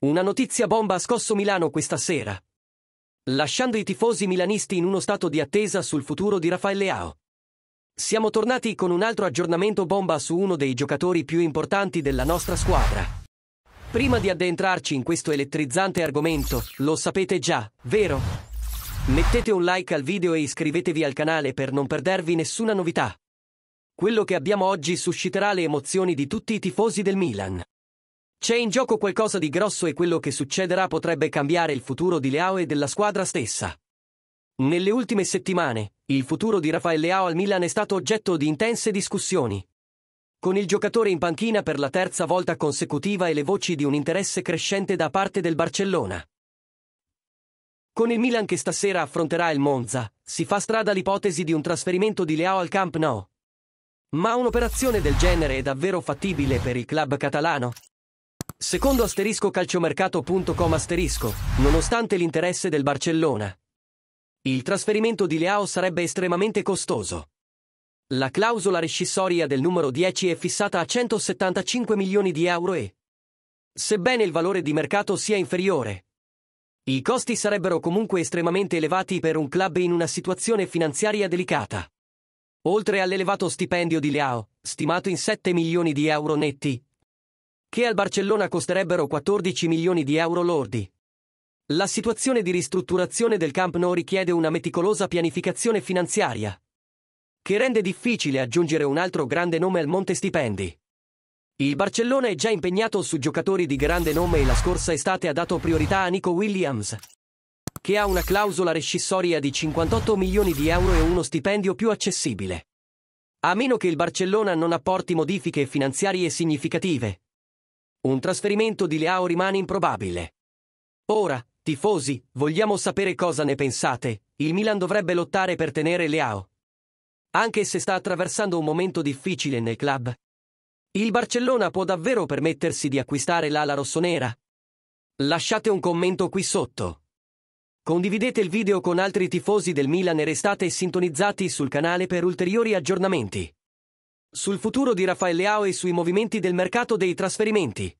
Una notizia bomba ha scosso Milano questa sera, lasciando i tifosi milanisti in uno stato di attesa sul futuro di Rafael Leao. Siamo tornati con un altro aggiornamento bomba su uno dei giocatori più importanti della nostra squadra. Prima di addentrarci in questo elettrizzante argomento, lo sapete già, vero? Mettete un like al video e iscrivetevi al canale per non perdervi nessuna novità. Quello che abbiamo oggi susciterà le emozioni di tutti i tifosi del Milan. C'è in gioco qualcosa di grosso e quello che succederà potrebbe cambiare il futuro di Leao e della squadra stessa. Nelle ultime settimane, il futuro di Rafael Leao al Milan è stato oggetto di intense discussioni. Con il giocatore in panchina per la terza volta consecutiva e le voci di un interesse crescente da parte del Barcellona. Con il Milan che stasera affronterà il Monza, si fa strada l'ipotesi di un trasferimento di Leao al Camp Nou. Ma un'operazione del genere è davvero fattibile per il club catalano? Secondo asterisco calciomercato.com asterisco, nonostante l'interesse del Barcellona. Il trasferimento di Leao sarebbe estremamente costoso. La clausola rescissoria del numero 10 è fissata a 175 milioni di euro e, sebbene il valore di mercato sia inferiore, i costi sarebbero comunque estremamente elevati per un club in una situazione finanziaria delicata. Oltre all'elevato stipendio di Leao, stimato in 7 milioni di euro netti, che al Barcellona costerebbero 14 milioni di euro lordi. La situazione di ristrutturazione del Camp Nou richiede una meticolosa pianificazione finanziaria, che rende difficile aggiungere un altro grande nome al monte stipendi. Il Barcellona è già impegnato su giocatori di grande nome e la scorsa estate ha dato priorità a Nico Williams, che ha una clausola rescissoria di 58 milioni di euro e uno stipendio più accessibile. A meno che il Barcellona non apporti modifiche finanziarie significative, un trasferimento di Leao rimane improbabile. Ora, tifosi, vogliamo sapere cosa ne pensate. Il Milan dovrebbe lottare per tenere Leao. Anche se sta attraversando un momento difficile nel club. Il Barcellona può davvero permettersi di acquistare l'ala rossonera? Lasciate un commento qui sotto. Condividete il video con altri tifosi del Milan e restate sintonizzati sul canale per ulteriori aggiornamenti. Sul futuro di Rafael Leao e sui movimenti del mercato dei trasferimenti.